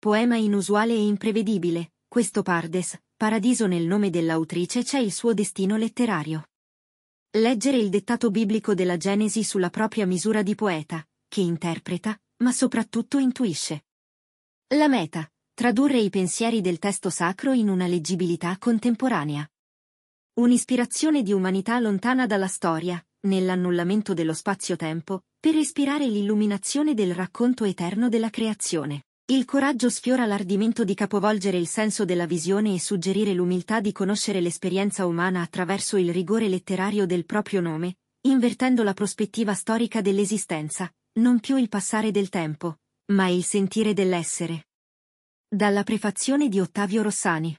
Poema inusuale e imprevedibile, questo Pardes, paradiso nel nome dell'autrice c'è il suo destino letterario. Leggere il dettato biblico della Genesi sulla propria misura di poeta, che interpreta, ma soprattutto intuisce. La meta, tradurre i pensieri del testo sacro in una leggibilità contemporanea. Un'ispirazione di umanità lontana dalla storia, nell'annullamento dello spazio-tempo, per ispirare l'illuminazione del racconto eterno della creazione. Il coraggio sfiora l'ardimento di capovolgere il senso della visione e suggerire l'umiltà di conoscere l'esperienza umana attraverso il rigore letterario del proprio nome, invertendo la prospettiva storica dell'esistenza, non più il passare del tempo, ma il sentire dell'essere. Dalla prefazione di Ottavio Rossani